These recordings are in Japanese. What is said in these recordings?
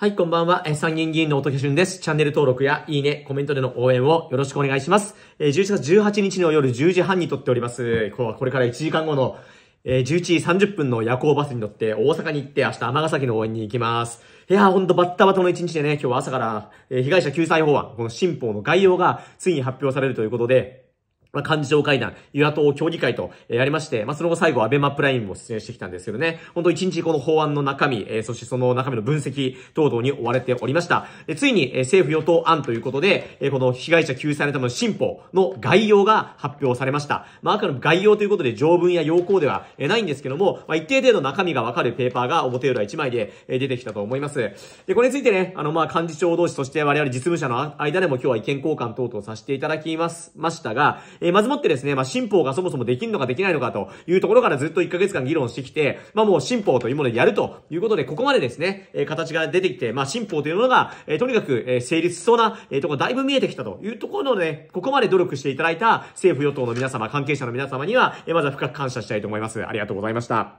はい、こんばんは。参議院議員の乙俊です。チャンネル登録やいいね、コメントでの応援をよろしくお願いします。11月18日の夜10時半に撮っております。今日はこれから1時間後の11時30分の夜行バスに乗って大阪に行って明日尼崎の応援に行きます。いやーほんとバッタバタの一日でね、今日は朝から、被害者救済法案、この新法の概要がついに発表されるということで、ま幹事長会談、与野党協議会と、えー、やりまして、まあ、その後最後、アベマプライムも出演してきたんですけどね、本当一日この法案の中身、えー、そしてその中身の分析等々に追われておりました。でついに、えー、政府与党案ということで、えこの被害者救済のための新法の概要が発表されました。まあ、赤の概要ということで、条文や要項では、えないんですけども、まあ、一定程度中身がわかるペーパーが表裏1枚で、え出てきたと思います。で、これについてね、あの、ま幹事長同士、そして我々実務者の間でも今日は意見交換等々させていただきます、ましたが、えー、まずもってですね、まあ、新法がそもそもできるのかできないのかというところからずっと1ヶ月間議論してきて、まあ、もう新法というものをやるということで、ここまでですね、えー、形が出てきて、まあ、新法というものが、えー、とにかく、え成立しそうな、えところだいぶ見えてきたというところのね、ここまで努力していただいた政府与党の皆様、関係者の皆様には、えまずは深く感謝したいと思います。ありがとうございました。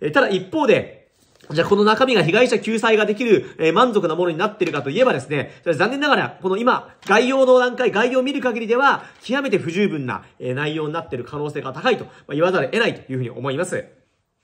えただ一方で、じゃあこの中身が被害者救済ができる、えー、満足なものになってるかといえばですね、残念ながら、この今、概要の段階、概要を見る限りでは、極めて不十分な、えー、内容になってる可能性が高いと、まあ、言わざるを得ないというふうに思います。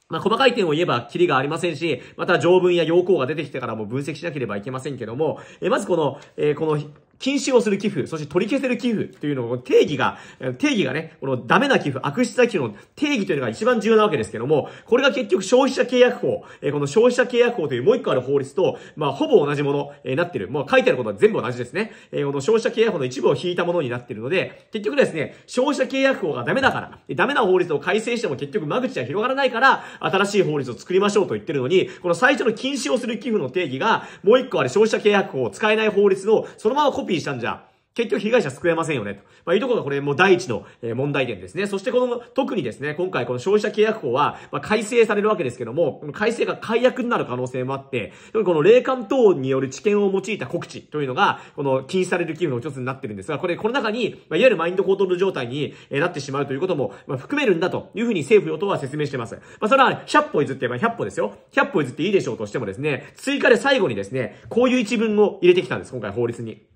まあ、細かい点を言えば、キリがありませんし、また条文や要項が出てきてからも分析しなければいけませんけども、えー、まずこの、えこの、禁止をする寄付、そして取り消せる寄付というのを定義が、定義がね、このダメな寄付、悪質な寄付の定義というのが一番重要なわけですけども、これが結局消費者契約法、えこの消費者契約法というもう一個ある法律と、まあ、ほぼ同じもの、えなってる。もう書いてあることは全部同じですね。えこの消費者契約法の一部を引いたものになってるので、結局ですね、消費者契約法がダメだから、ダメな法律を改正しても結局間口は広がらないから、新しい法律を作りましょうと言ってるのに、この最初の禁止をする寄付の定義が、もう一個ある消費者契約法を使えない法律の、そのままコピーピーしたんじゃ、結局被害者救えませんよね、と。まあ、いうところがこれもう第一の問題点ですね。そしてこの、特にですね、今回この消費者契約法は、ま改正されるわけですけども、改正が解約になる可能性もあって、この霊感等による知見を用いた告知というのが、この禁止される義務の一つになってるんですが、これ、この中に、まいわゆるマインドコントロール状態になってしまうということも、ま含めるんだというふうに政府与党は説明してます。まあ、それは100歩譲って、まあ、100歩ですよ。100歩譲っていいでしょうとしてもですね、追加で最後にですね、こういう一文を入れてきたんです、今回法律に。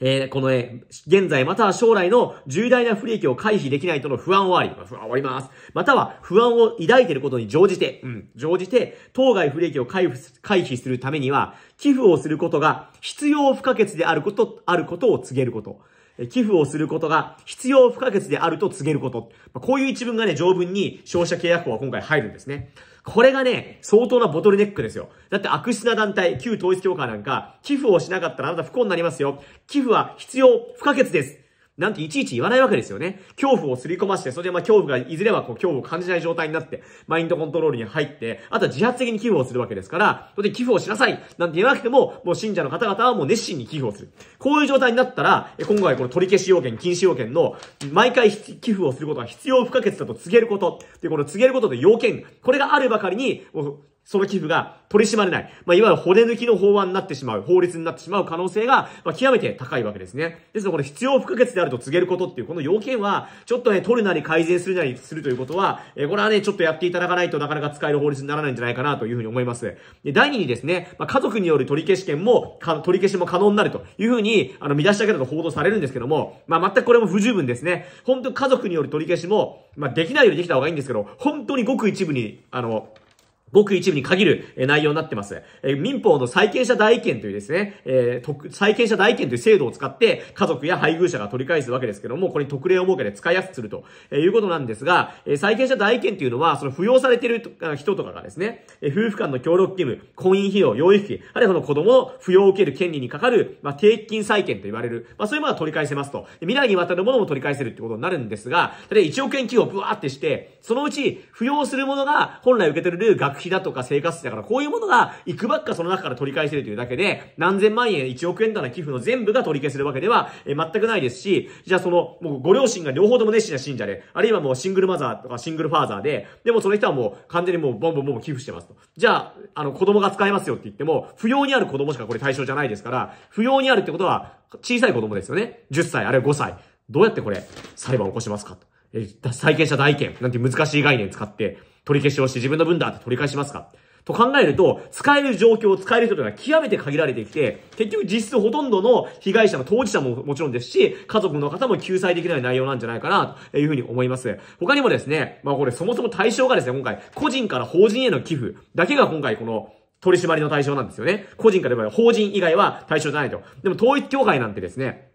えー、このね、現在または将来の重大な不利益を回避できないとの不安をあり、不安をあります。または不安を抱いていることに乗じて、うん、乗じて、当該不利益を回避するためには、寄付をすることが必要不可欠であること、あることを告げること。寄付をすることが必要不可欠であると告げること。まこういう一文がね、条文に消費者契約法は今回入るんですね。これがね、相当なボトルネックですよ。だって悪質な団体、旧統一教会なんか、寄付をしなかったらあなた不幸になりますよ。寄付は必要不可欠です。なんていちいち言わないわけですよね。恐怖をすり込まして、それでまあ恐怖が、いずれはこう恐怖を感じない状態になって、マインドコントロールに入って、あとは自発的に寄付をするわけですから、それで寄付をしなさいなんて言わなくても、もう信者の方々はもう熱心に寄付をする。こういう状態になったら、今回この取り消し要件、禁止要件の、毎回寄付をすることは必要不可欠だと告げること。で、この告げることで要件、これがあるばかりに、その寄付が取り締まれない。まあ、いわゆる骨抜きの法案になってしまう、法律になってしまう可能性が、まあ、極めて高いわけですね。ですので、これ必要不可欠であると告げることっていう、この要件は、ちょっとね、取るなり改善するなりするということは、えー、これはね、ちょっとやっていただかないとなかなか使える法律にならないんじゃないかなというふうに思います。で、第2にですね、まあ、家族による取り消し権も、取り消しも可能になるというふうに、あの、見出しだけだと報道されるんですけども、まあ、全くこれも不十分ですね。本当家族による取り消しも、まあ、できないよりできた方がいいんですけど、本当にごく一部に、あの、ごく一部に限る内容になってます。え民法の債権者代位権というですね、えー、債権者代位権という制度を使って、家族や配偶者が取り返すわけですけども、これに特例を設けて使いやすくすると、えいうことなんですが、え債権者代位権というのは、その扶養されている人とかがですね、え夫婦間の協力義務、婚姻費用、養育費、あるいはその子供を扶養を受ける権利にかかる、まあ、定期金債権と言われる、まあ、そういうものは取り返せますと。未来にわたるものも取り返せるってことになるんですが、例えば1億円規模をブワーってして、そのうち、扶養するものが本来受け取れる学費だとか生活費だから、こういうものが、いくばっかその中から取り返せるというだけで、何千万円、1億円だな寄付の全部が取り消せるわけでは、え全くないですし、じゃあその、もうご両親が両方とも熱心な信者で、あるいはもうシングルマザーとかシングルファーザーで、でもその人はもう完全にもうボンボンボン寄付してますと。じゃあ、あの子供が使えますよって言っても、不要にある子供しかこれ対象じゃないですから、不要にあるってことは、小さい子供ですよね。10歳、あるいは5歳。どうやってこれ、裁判を起こしますかと。え、債権者代権なんて難しい概念使って、取り消しをして自分の分だって取り返しますかと考えると、使える状況、を使える人というのは極めて限られてきて、結局実質ほとんどの被害者の当事者ももちろんですし、家族の方も救済できない内容なんじゃないかな、というふうに思います。他にもですね、まあこれそもそも対象がですね、今回、個人から法人への寄付だけが今回この、取り締まりの対象なんですよね。個人から言えば法人以外は対象じゃないと。でも統一協会なんてですね、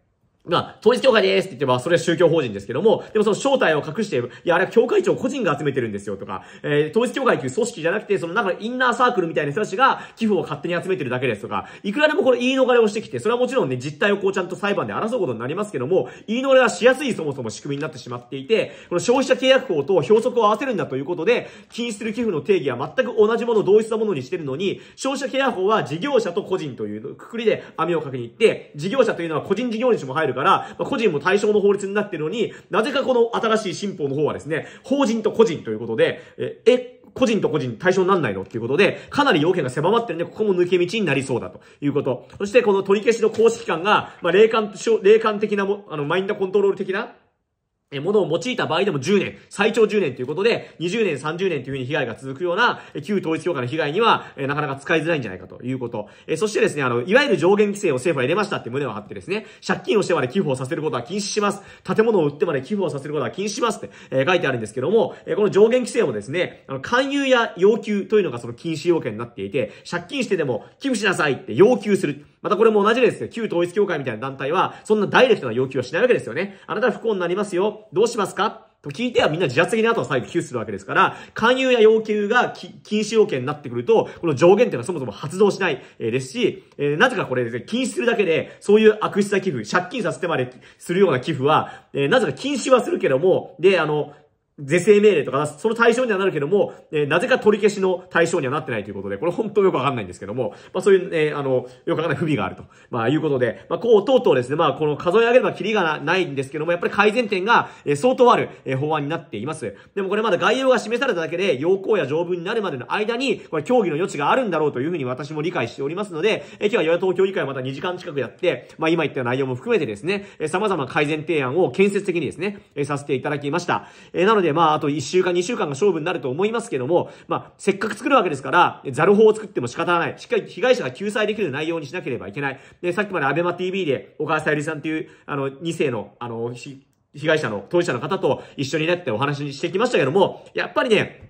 まあ、統一協会ですって言って、まあ、それは宗教法人ですけども、でもその正体を隠して、いや、あれは教会長個人が集めてるんですよとか、えー、統一協会という組織じゃなくて、そのなんかインナーサークルみたいな人たちが寄付を勝手に集めてるだけですとか、いくらでもこれ言い逃れをしてきて、それはもちろんね、実態をこうちゃんと裁判で争うことになりますけども、言い逃れはしやすいそもそも仕組みになってしまっていて、この消費者契約法と標則を合わせるんだということで、禁止する寄付の定義は全く同じもの、同一なものにしてるのに、消費者契約法は事業者と個人というくくりで網をかけに行って、事業者というのは個人事業主も入るから、まあ、個人も対象の法律になってるのに、なぜかこの新しい新法の方はですね、法人と個人ということで、え、え個人と個人対象になんないのっていうことで、かなり要件が狭まってるんで、ここも抜け道になりそうだということ。そして、この取り消しの公式感が、まあ、霊感、霊感的なも、あの、マインドコントロール的なえ、ものを用いた場合でも10年、最長10年ということで、20年、30年というふうに被害が続くような、旧統一教会の被害には、え、なかなか使いづらいんじゃないかということ。え、そしてですね、あの、いわゆる上限規制を政府は入れましたって胸を張ってですね、借金をしてまで寄付をさせることは禁止します。建物を売ってまで寄付をさせることは禁止しますって、え、書いてあるんですけども、え、この上限規制もですね、あの、勧誘や要求というのがその禁止要件になっていて、借金してでも寄付しなさいって要求する。またこれも同じですね、旧統一協会みたいな団体は、そんなダイレクトな要求はしないわけですよね。あなた不幸になりますよ。どうしますかと聞いてはみんな自発的な後を再起求するわけですから、勧誘や要求が禁止要件になってくると、この上限っていうのはそもそも発動しない、えー、ですし、えー、なぜかこれ、ね、禁止するだけで、そういう悪質な寄付、借金させてまでするような寄付は、えー、なぜか禁止はするけども、で、あの、是正命令とかその対象にはなるけども、えー、なぜか取り消しの対象にはなってないということで、これ本当よくわかんないんですけども、まあそういう、えー、あの、よくわかんない不備があると、まあいうことで、まあこう、とうとうですね、まあこの数え上げればキリがないんですけども、やっぱり改善点が、えー、相当ある、えー、法案になっています。でもこれまだ概要が示されただけで、要項や条文になるまでの間に、これ協議の余地があるんだろうというふうに私も理解しておりますので、えー、今日は与野党協議会また2時間近くやって、まあ今言った内容も含めてですね、えー、様々改善提案を建設的にですね、えー、させていただきました。えー、なので、で、まあ、あと1週間、2週間が勝負になると思いますけども、まあ、せっかく作るわけですから、ザル法を作っても仕方がない。しっかり被害者が救済できる内容にしなければいけない。で、さっきまでアベマ TV で、小川さゆりさんという、あの、2世の、あの、被害者の、当事者の方と一緒になってお話ししてきましたけども、やっぱりね、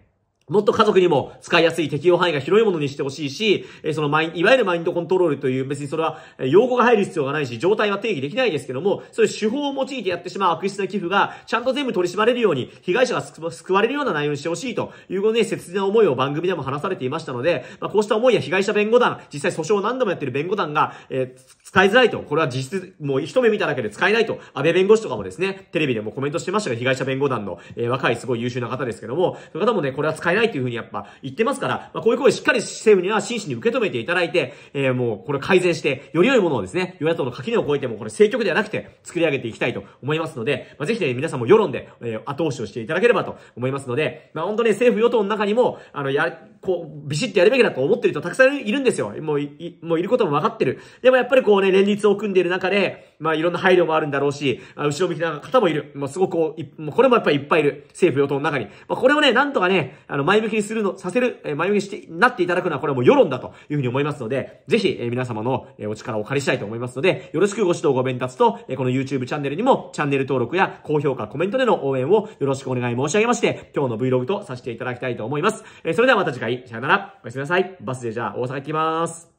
もっと家族にも使いやすい適用範囲が広いものにしてほしいし、えそのマイン、いわゆるマインドコントロールという、別にそれは用語が入る必要がないし、状態は定義できないですけども、そういう手法を用いてやってしまう悪質な寄付が、ちゃんと全部取り締まれるように、被害者が救われるような内容にしてほしいということで、切な思いを番組でも話されていましたので、まあ、こうした思いや被害者弁護団、実際訴訟を何度もやってる弁護団が、えー、使いづらいと、これは実質、もう一目見ただけで使えないと、安倍弁護士とかもですね、テレビでもコメントしてましたが、被害者弁護団の、えー、若いすごい優秀な方ですけども、その方もね、これは使えないないというふうにやっぱ言ってますから、まあ、こういう声をしっかり政府には真摯に受け止めていただいて、えー、もうこれ改善して、より良いものをですね、与野党の垣根を越えてもこれ政局ではなくて作り上げていきたいと思いますので、まあ、ぜひね、皆さんも世論で、えー、後押しをしていただければと思いますので、まあ、本当ね、政府与党の中にも、あの、や、こう、ビシッとやるべきだと思ってる人たくさんいるんですよ。もう、い、もういることも分かってる。でもやっぱりこうね、連立を組んでいる中で、まあいろんな配慮もあるんだろうし、あ後ろ向きな方もいる。もうすごくこう、これもやっぱりいっぱいいる。政府与党の中に。まあこれをね、なんとかね、あの、前向きにするの、させる、え前向きにして、なっていただくのはこれはもう世論だというふうに思いますので、ぜひ、え皆様の、えお力をお借りしたいと思いますので、よろしくご指導ご鞭達と、えこの YouTube チャンネルにも、チャンネル登録や高評価、コメントでの応援をよろしくお願い申し上げまして、今日の Vlog とさせていただきたいと思います。えそれではまた次回、さよなら、おやすみなさい。バスでじゃあ大阪行きます。